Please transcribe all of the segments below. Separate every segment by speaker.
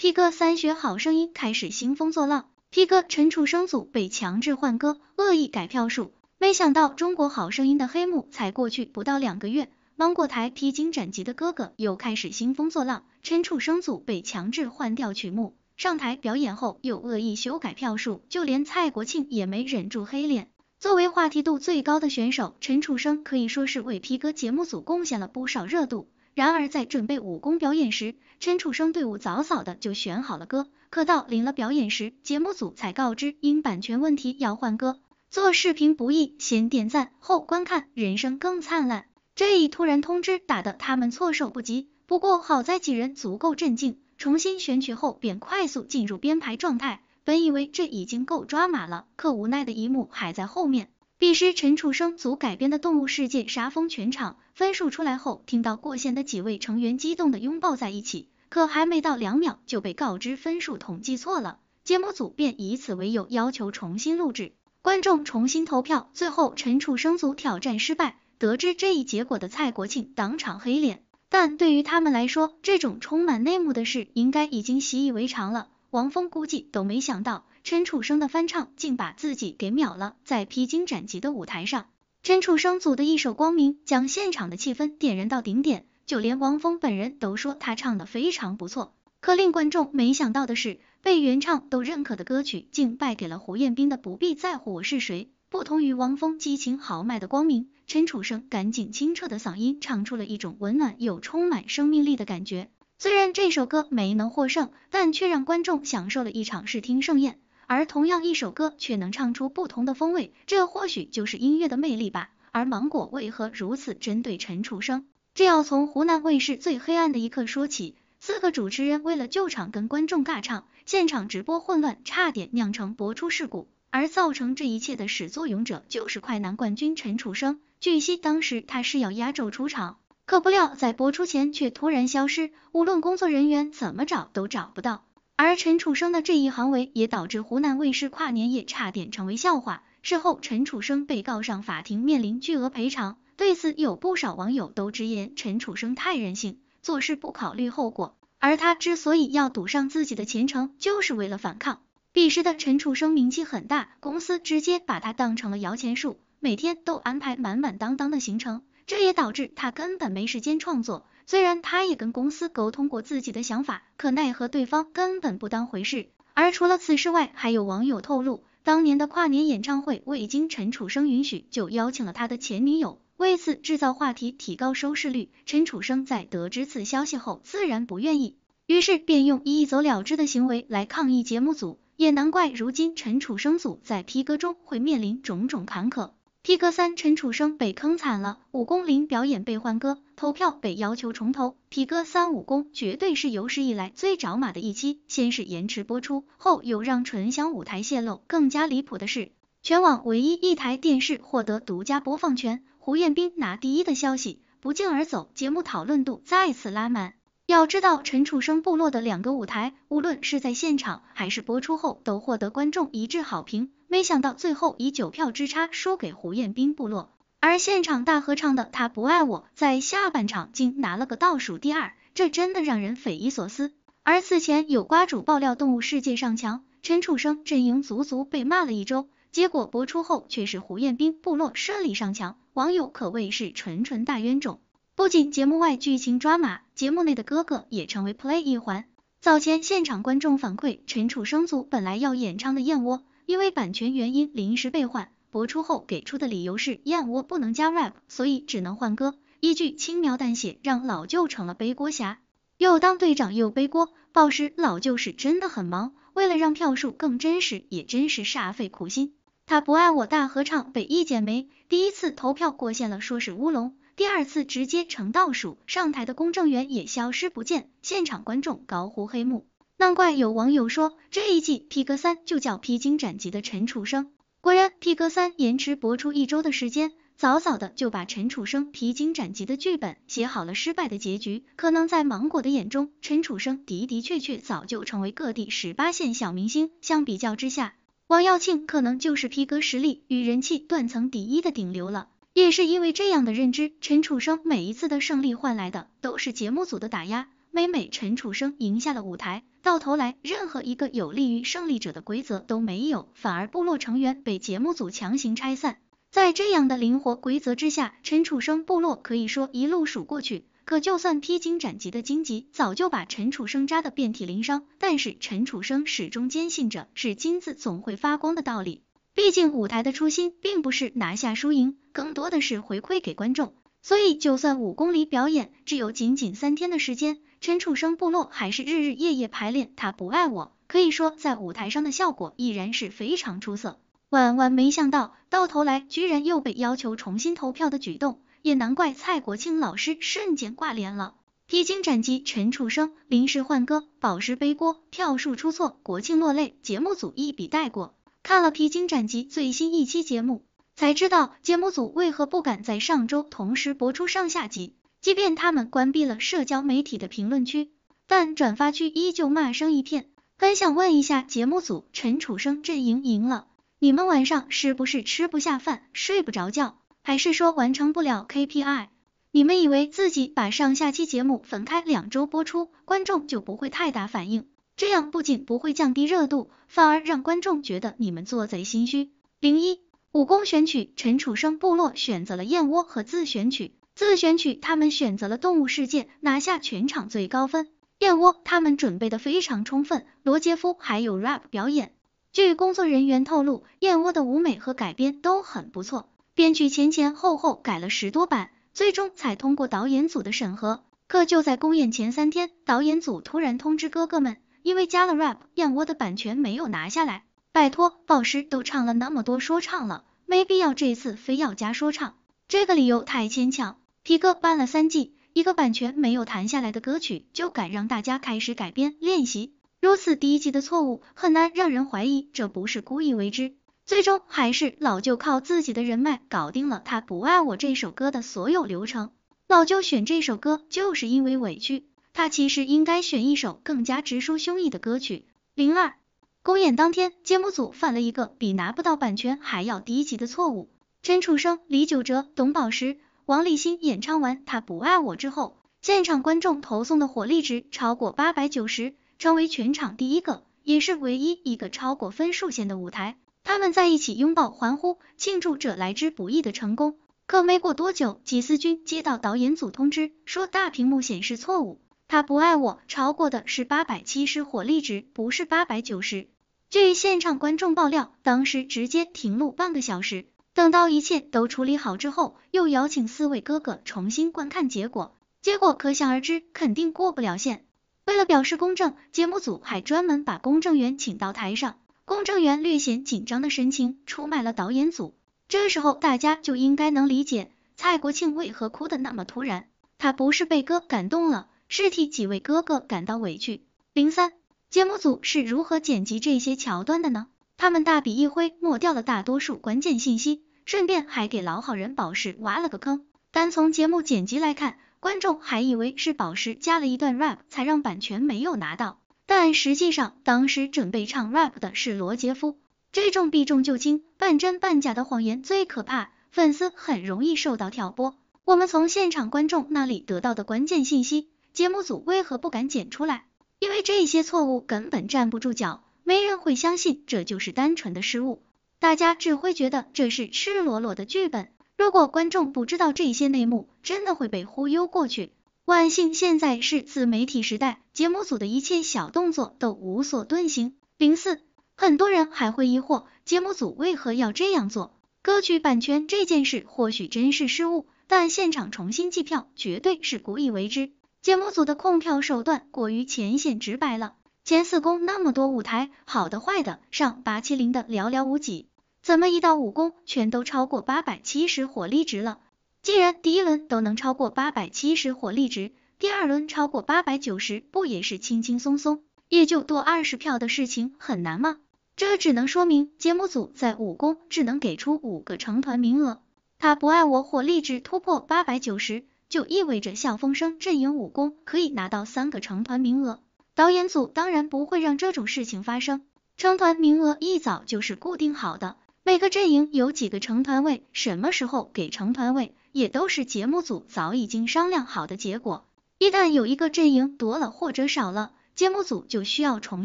Speaker 1: P 哥三学好声音开始兴风作浪，P 哥陈楚生组被强制换歌，恶意改票数。没想到中国好声音的黑幕才过去不到两个月，芒果台披荆斩棘的哥哥又开始兴风作浪，陈楚生组被强制换掉曲目，上台表演后又恶意修改票数，就连蔡国庆也没忍住黑脸。作为话题度最高的选手，陈楚生可以说是为 P 哥节目组贡献了不少热度。然而，在准备武功表演时，陈楚生队伍早早的就选好了歌。可到临了表演时，节目组才告知，因版权问题要换歌。做视频不易，先点赞后观看，人生更灿烂。这一突然通知打得他们措手不及。不过好在几人足够镇静，重新选曲后便快速进入编排状态。本以为这已经够抓马了，可无奈的一幕还在后面。必师陈楚生组改编的动物世界杀疯全场。分数出来后，听到过线的几位成员激动的拥抱在一起，可还没到两秒，就被告知分数统计错了。节目组便以此为由，要求重新录制，观众重新投票。最后陈楚生组挑战失败，得知这一结果的蔡国庆当场黑脸。但对于他们来说，这种充满内幕的事应该已经习以为常了。王峰估计都没想到，陈楚生的翻唱竟把自己给秒了，在披荆斩棘的舞台上。陈楚生组的一首《光明》将现场的气氛点燃到顶点，就连王峰本人都说他唱的非常不错。可令观众没想到的是，被原唱都认可的歌曲竟败给了胡彦斌的《不必在乎我是谁》。不同于王峰激情豪迈的《光明》，陈楚生干净清澈的嗓音唱出了一种温暖又充满生命力的感觉。虽然这首歌没能获胜，但却让观众享受了一场视听盛宴。而同样一首歌，却能唱出不同的风味，这或许就是音乐的魅力吧。而芒果为何如此针对陈楚生？这要从湖南卫视最黑暗的一刻说起。四个主持人为了救场跟观众尬唱，现场直播混乱，差点酿成播出事故。而造成这一切的始作俑者就是快男冠军陈楚生。据悉，当时他是要压轴出场，可不料在播出前却突然消失，无论工作人员怎么找都找不到。而陈楚生的这一行为也导致湖南卫视跨年夜差点成为笑话。事后，陈楚生被告上法庭，面临巨额赔偿。对此，有不少网友都直言陈楚生太任性，做事不考虑后果。而他之所以要赌上自己的前程，就是为了反抗。彼时的陈楚生名气很大，公司直接把他当成了摇钱树，每天都安排满满当当的行程，这也导致他根本没时间创作。虽然他也跟公司沟通过自己的想法，可奈何对方根本不当回事。而除了此事外，还有网友透露，当年的跨年演唱会未经陈楚生允许就邀请了他的前女友，为此制造话题，提高收视率。陈楚生在得知此消息后，自然不愿意，于是便用一走了之的行为来抗议节目组。也难怪如今陈楚生组在披歌中会面临种种坎坷。P 哥三陈楚生被坑惨了，武功林表演被换歌，投票被要求重投。P 哥三武功绝对是有史以来最找马的一期，先是延迟播出，后又让纯享舞台泄露，更加离谱的是，全网唯一一台电视获得独家播放权，胡彦斌拿第一的消息不胫而走，节目讨论度再次拉满。要知道，陈楚生部落的两个舞台，无论是在现场还是播出后，都获得观众一致好评。没想到最后以九票之差输给胡彦斌部落，而现场大合唱的他不爱我，在下半场竟拿了个倒数第二，这真的让人匪夷所思。而此前有瓜主爆料动物世界上墙，陈楚生阵营足足被骂了一周，结果播出后却是胡彦斌部落顺利上墙，网友可谓是纯纯大冤种。不仅节目外剧情抓马，节目内的哥哥也成为 play 一环。早前现场观众反馈，陈楚生组本来要演唱的《燕窝》，因为版权原因临时被换。播出后给出的理由是《燕窝》不能加 rap，所以只能换歌。一句轻描淡写，让老舅成了背锅侠，又当队长又背锅。报时老舅是真的很忙，为了让票数更真实，也真是煞费苦心。他不爱我大合唱被一剪梅，第一次投票过线了，说是乌龙。第二次直接成倒数，上台的公证员也消失不见，现场观众高呼黑幕。难怪有网友说，这一季 P 哥三就叫披荆斩棘的陈楚生。果然，P 哥三延迟播出一周的时间，早早的就把陈楚生披荆斩棘的剧本写好了，失败的结局。可能在芒果的眼中，陈楚生的的确确早就成为各地十八线小明星。相比较之下，王耀庆可能就是 P 哥实力与人气断层第一的顶流了。也是因为这样的认知，陈楚生每一次的胜利换来的都是节目组的打压。每每陈楚生赢下了舞台，到头来任何一个有利于胜利者的规则都没有，反而部落成员被节目组强行拆散。在这样的灵活规则之下，陈楚生部落可以说一路数过去，可就算披荆斩棘的荆棘，早就把陈楚生扎得遍体鳞伤。但是陈楚生始终坚信着是金子总会发光的道理。毕竟舞台的初心并不是拿下输赢，更多的是回馈给观众。所以就算五公里表演只有仅仅三天的时间，陈楚生部落还是日日夜夜排练。他不爱我，可以说在舞台上的效果依然是非常出色。万万没想到，到头来居然又被要求重新投票的举动，也难怪蔡国庆老师瞬间挂脸了。披荆斩棘，陈楚生临时换歌，宝石背锅，票数出错，国庆落泪，节目组一笔带过。看了《披荆斩棘》最新一期节目，才知道节目组为何不敢在上周同时播出上下集。即便他们关闭了社交媒体的评论区，但转发区依旧骂声一片。很想问一下节目组，陈楚生阵营赢了，你们晚上是不是吃不下饭、睡不着觉，还是说完成不了 KPI？你们以为自己把上下期节目分开两周播出，观众就不会太大反应？这样不仅不会降低热度，反而让观众觉得你们做贼心虚。零一，武功选取陈楚生部落选择了燕窝和自选曲，自选曲他们选择了动物世界，拿下全场最高分。燕窝他们准备的非常充分，罗杰夫还有 rap 表演。据工作人员透露，燕窝的舞美和改编都很不错，编曲前前后后改了十多版，最终才通过导演组的审核。可就在公演前三天，导演组突然通知哥哥们。因为加了 rap，燕窝的版权没有拿下来。拜托，鲍尸都唱了那么多说唱了，没必要这次非要加说唱，这个理由太牵强。皮哥办了三季，一个版权没有谈下来的歌曲，就敢让大家开始改编练习，如此低级的错误，很难让人怀疑这不是故意为之。最终还是老舅靠自己的人脉搞定了他不爱我这首歌的所有流程。老舅选这首歌就是因为委屈。他其实应该选一首更加直抒胸臆的歌曲。零二公演当天，节目组犯了一个比拿不到版权还要低级的错误。陈楚生、李玖哲、董宝石、王立鑫演唱完《他不爱我》之后，现场观众投送的火力值超过八百九十，成为全场第一个，也是唯一一个超过分数线的舞台。他们在一起拥抱欢呼，庆祝这来之不易的成功。可没过多久，吉思君接到导演组通知，说大屏幕显示错误。他不爱我，超过的是八百七十火力值，不是八百九十。据现场观众爆料，当时直接停录半个小时，等到一切都处理好之后，又邀请四位哥哥重新观看结果，结果可想而知，肯定过不了线。为了表示公正，节目组还专门把公证员请到台上，公证员略显紧张的神情出卖了导演组。这时候大家就应该能理解蔡国庆为何哭得那么突然，他不是被哥感动了。是替几位哥哥感到委屈。零三，节目组是如何剪辑这些桥段的呢？他们大笔一挥，抹掉了大多数关键信息，顺便还给老好人宝石挖了个坑。单从节目剪辑来看，观众还以为是宝石加了一段 rap 才让版权没有拿到，但实际上当时准备唱 rap 的是罗杰夫。这种避重就轻、半真半假的谎言最可怕，粉丝很容易受到挑拨。我们从现场观众那里得到的关键信息。节目组为何不敢剪出来？因为这些错误根本站不住脚，没人会相信这就是单纯的失误，大家只会觉得这是赤裸裸的剧本。如果观众不知道这些内幕，真的会被忽悠过去。万幸现在是自媒体时代，节目组的一切小动作都无所遁形。零四，很多人还会疑惑节目组为何要这样做？歌曲版权这件事或许真是失误，但现场重新计票绝对是故意为之。节目组的控票手段过于浅显直白了。前四宫那么多舞台，好的坏的，上八七零的寥寥无几，怎么一到五宫全都超过八百七十火力值了？既然第一轮都能超过八百七十火力值，第二轮超过八百九十不也是轻轻松松，也就多二十票的事情，很难吗？这只能说明节目组在五宫只能给出五个成团名额，他不爱我火力值突破八百九十。就意味着笑风生阵营武功可以拿到三个成团名额，导演组当然不会让这种事情发生。成团名额一早就是固定好的，每个阵营有几个成团位，什么时候给成团位也都是节目组早已经商量好的结果。一旦有一个阵营夺了或者少了，节目组就需要重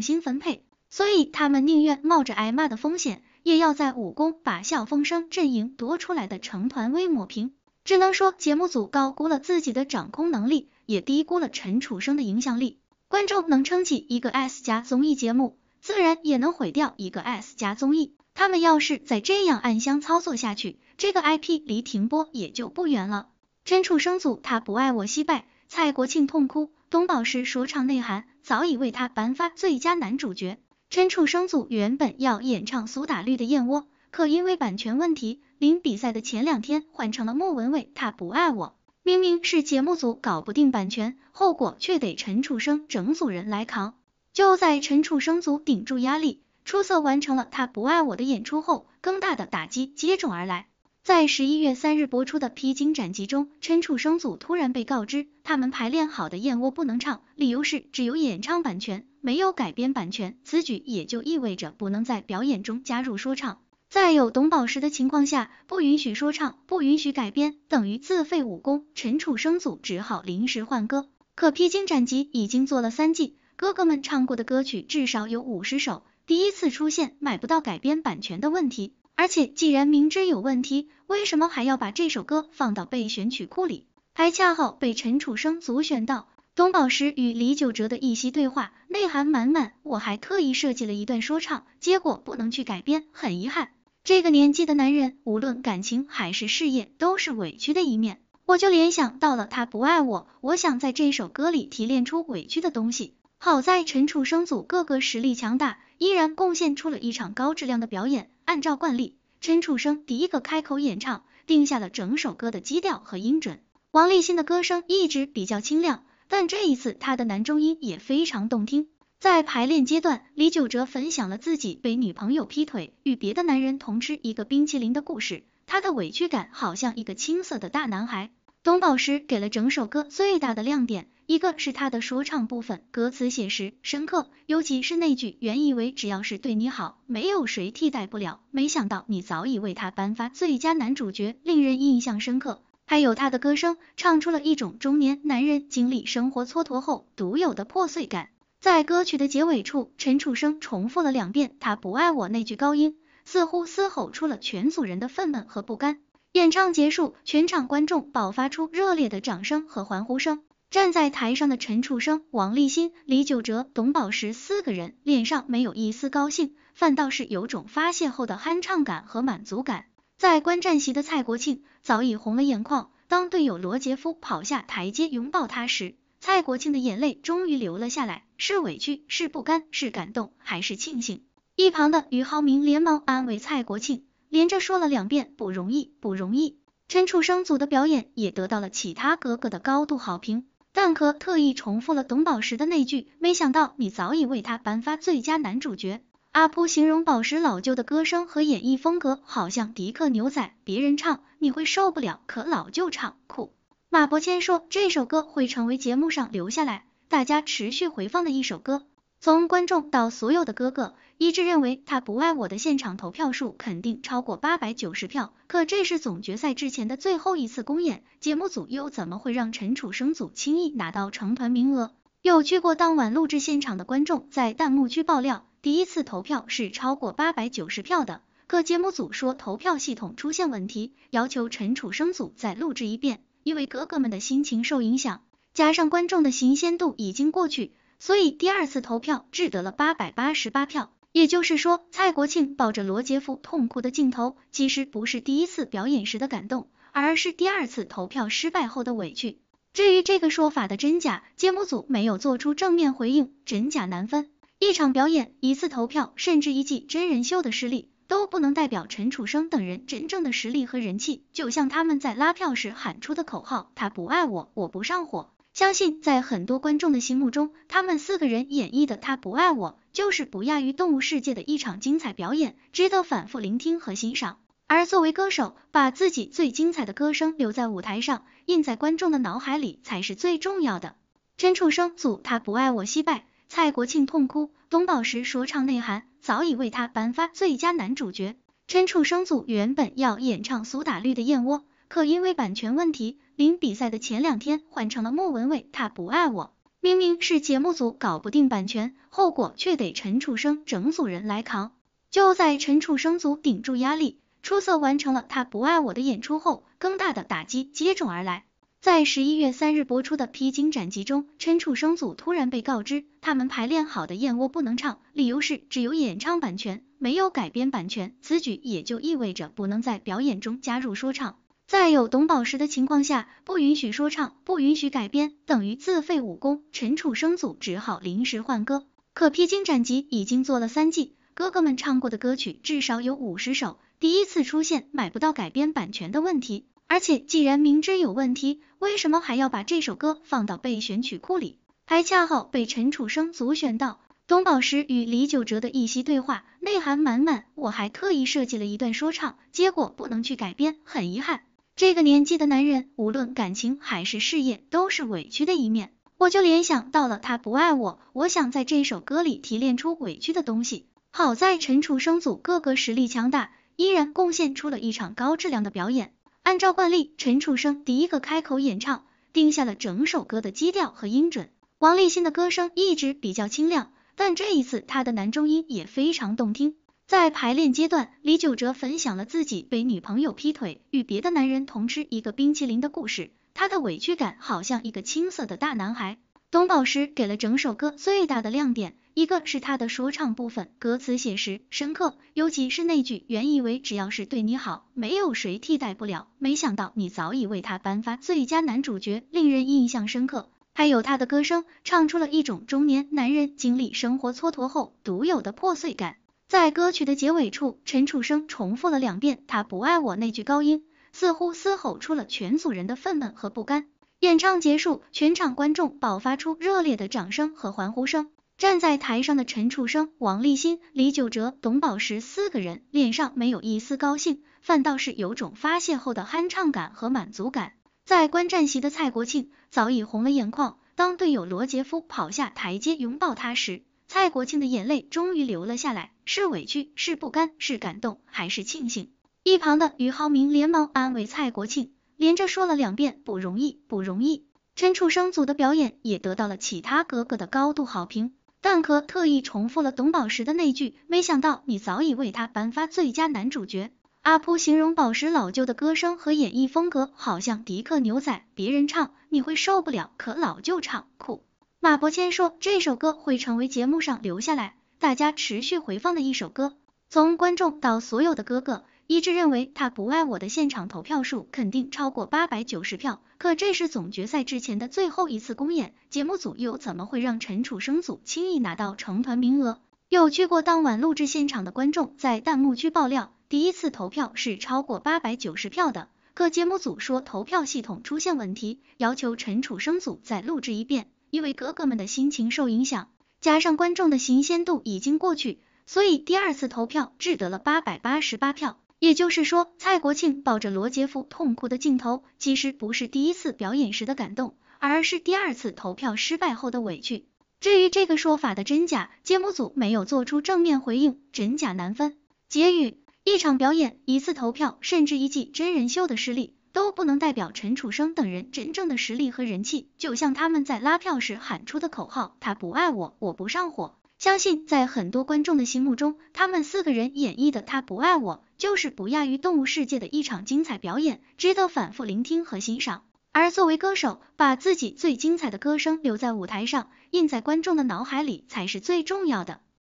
Speaker 1: 新分配，所以他们宁愿冒着挨骂的风险，也要在武功把笑风生阵营夺出来的成团位抹平。只能说节目组高估了自己的掌控能力，也低估了陈楚生的影响力。观众能撑起一个 S 加综艺节目，自然也能毁掉一个 S 加综艺。他们要是再这样暗箱操作下去，这个 IP 离停播也就不远了。陈楚生组他不爱我惜败，蔡国庆痛哭，东宝石说唱内涵，早已为他颁发最佳男主角。陈楚生组原本要演唱苏打绿的燕窝，可因为版权问题。临比赛的前两天，换成了莫文蔚，他不爱我。明明是节目组搞不定版权，后果却得陈楚生整组人来扛。就在陈楚生组顶住压力，出色完成了他不爱我的演出后，更大的打击接踵而来。在十一月三日播出的《披荆斩棘》中，陈楚生组突然被告知，他们排练好的燕窝不能唱，理由是只有演唱版权，没有改编版权。此举也就意味着不能在表演中加入说唱。在有董宝石的情况下，不允许说唱，不允许改编，等于自废武功。陈楚生组只好临时换歌。可披荆斩棘已经做了三季，哥哥们唱过的歌曲至少有五十首，第一次出现买不到改编版权的问题。而且既然明知有问题，为什么还要把这首歌放到备选曲库里？还恰好被陈楚生组选到。董宝石与李九哲的一席对话，内涵满满。我还特意设计了一段说唱，结果不能去改编，很遗憾。这个年纪的男人，无论感情还是事业，都是委屈的一面。我就联想到了他不爱我，我想在这首歌里提炼出委屈的东西。好在陈楚生组各个实力强大，依然贡献出了一场高质量的表演。按照惯例，陈楚生第一个开口演唱，定下了整首歌的基调和音准。王立新的歌声一直比较清亮，但这一次他的男中音也非常动听。在排练阶段，李九哲分享了自己被女朋友劈腿，与别的男人同吃一个冰淇淋的故事。他的委屈感，好像一个青涩的大男孩。董宝石给了整首歌最大的亮点，一个是他的说唱部分，歌词写实深刻，尤其是那句原以为只要是对你好，没有谁替代不了，没想到你早已为他颁发最佳男主角，令人印象深刻。还有他的歌声，唱出了一种中年男人经历生活蹉跎后独有的破碎感。在歌曲的结尾处，陈楚生重复了两遍“他不爱我”那句高音，似乎嘶吼出了全组人的愤懑和不甘。演唱结束，全场观众爆发出热烈的掌声和欢呼声。站在台上的陈楚生、王栎鑫、李玖哲、董宝石四个人脸上没有一丝高兴，反倒是有种发泄后的酣畅感和满足感。在观战席的蔡国庆早已红了眼眶，当队友罗杰夫跑下台阶拥抱他时。蔡国庆的眼泪终于流了下来，是委屈，是不甘，是感动，还是庆幸？一旁的于浩明连忙安慰蔡国庆，连着说了两遍不容易，不容易。陈楚生组的表演也得到了其他哥哥的高度好评。蛋壳特意重复了董宝石的那句，没想到你早已为他颁发最佳男主角。阿扑形容宝石老舅的歌声和演绎风格，好像迪克牛仔，别人唱你会受不了，可老舅唱酷。马伯骞说这首歌会成为节目上留下来，大家持续回放的一首歌。从观众到所有的哥哥，一致认为他不爱我的现场投票数肯定超过八百九十票。可这是总决赛之前的最后一次公演，节目组又怎么会让陈楚生组轻易拿到成团名额？有去过当晚录制现场的观众在弹幕区爆料，第一次投票是超过八百九十票的。可节目组说投票系统出现问题，要求陈楚生组再录制一遍。因为哥哥们的心情受影响，加上观众的新鲜度已经过去，所以第二次投票只得了八百八十八票。也就是说，蔡国庆抱着罗杰夫痛哭的镜头，其实不是第一次表演时的感动，而是第二次投票失败后的委屈。至于这个说法的真假，节目组没有做出正面回应，真假难分。一场表演，一次投票，甚至一季真人秀的失利。都不能代表陈楚生等人真正的实力和人气，就像他们在拉票时喊出的口号，他不爱我，我不上火。相信在很多观众的心目中，他们四个人演绎的《他不爱我》就是不亚于《动物世界》的一场精彩表演，值得反复聆听和欣赏。而作为歌手，把自己最精彩的歌声留在舞台上，印在观众的脑海里，才是最重要的。陈楚生组《他不爱我》惜败。蔡国庆痛哭，东宝石说唱内涵早已为他颁发最佳男主角。陈楚生组原本要演唱苏打绿的《燕窝》，可因为版权问题，临比赛的前两天换成了莫文蔚。他不爱我，明明是节目组搞不定版权，后果却得陈楚生整组人来扛。就在陈楚生组顶住压力，出色完成了他不爱我的演出后，更大的打击接踵而来。在十一月三日播出的《披荆斩棘》中，陈楚生组突然被告知，他们排练好的燕窝不能唱，理由是只有演唱版权，没有改编版权。此举也就意味着不能在表演中加入说唱。在有董宝石的情况下，不允许说唱，不允许改编，等于自废武功。陈楚生组只好临时换歌。可《披荆斩棘》已经做了三季，哥哥们唱过的歌曲至少有五十首，第一次出现买不到改编版权的问题。而且既然明知有问题，为什么还要把这首歌放到备选曲库里？还恰好被陈楚生组选到。董宝石与李九哲的一席对话，内涵满满。我还特意设计了一段说唱，结果不能去改编，很遗憾。这个年纪的男人，无论感情还是事业，都是委屈的一面。我就联想到了他不爱我，我想在这首歌里提炼出委屈的东西。好在陈楚生组各个实力强大，依然贡献出了一场高质量的表演。按照惯例，陈楚生第一个开口演唱，定下了整首歌的基调和音准。王栎新的歌声一直比较清亮，但这一次他的男中音也非常动听。在排练阶段，李玖哲分享了自己被女朋友劈腿，与别的男人同吃一个冰淇淋的故事，他的委屈感好像一个青涩的大男孩。董宝石给了整首歌最大的亮点。一个是他的说唱部分，歌词写实深刻，尤其是那句原以为只要是对你好，没有谁替代不了，没想到你早已为他颁发最佳男主角，令人印象深刻。还有他的歌声，唱出了一种中年男人经历生活蹉跎后独有的破碎感。在歌曲的结尾处，陈楚生重复了两遍他不爱我那句高音，似乎嘶吼出了全组人的愤懑和不甘。演唱结束，全场观众爆发出热烈的掌声和欢呼声。站在台上的陈楚生、王立鑫、李玖哲、董宝石四个人脸上没有一丝高兴，反倒是有种发泄后的酣畅感和满足感。在观战席的蔡国庆早已红了眼眶，当队友罗杰夫跑下台阶拥抱他时，蔡国庆的眼泪终于流了下来，是委屈，是不甘，是感动，还是庆幸？一旁的于浩明连忙安慰蔡国庆，连着说了两遍不容易，不容易。陈楚生组的表演也得到了其他哥哥的高度好评。蛋壳特意重复了董宝石的那句，没想到你早已为他颁发最佳男主角。阿扑形容宝石老旧的歌声和演绎风格，好像迪克牛仔，别人唱你会受不了，可老旧唱酷。马伯骞说这首歌会成为节目上留下来，大家持续回放的一首歌。从观众到所有的哥哥。一致认为他不爱我的现场投票数肯定超过八百九十票，可这是总决赛之前的最后一次公演，节目组又怎么会让陈楚生组轻易拿到成团名额？有去过当晚录制现场的观众在弹幕区爆料，第一次投票是超过八百九十票的，可节目组说投票系统出现问题，要求陈楚生组再录制一遍，因为哥哥们的心情受影响，加上观众的新鲜度已经过去，所以第二次投票只得了八百八十八票。也就是说，蔡国庆抱着罗杰夫痛哭的镜头，其实不是第一次表演时的感动，而是第二次投票失败后的委屈。至于这个说法的真假，节目组没有做出正面回应，真假难分。结语：一场表演，一次投票，甚至一季真人秀的失利，都不能代表陈楚生等人真正的实力和人气。就像他们在拉票时喊出的口号：“他不爱我，我不上火。”相信在很多观众的心目中，他们四个人演绎的《他不爱我》就是不亚于《动物世界》的一场精彩表演，值得反复聆听和欣赏。而作为歌手，把自己最精彩的歌声留在舞台上，印在观众的脑海里，才是最重要的。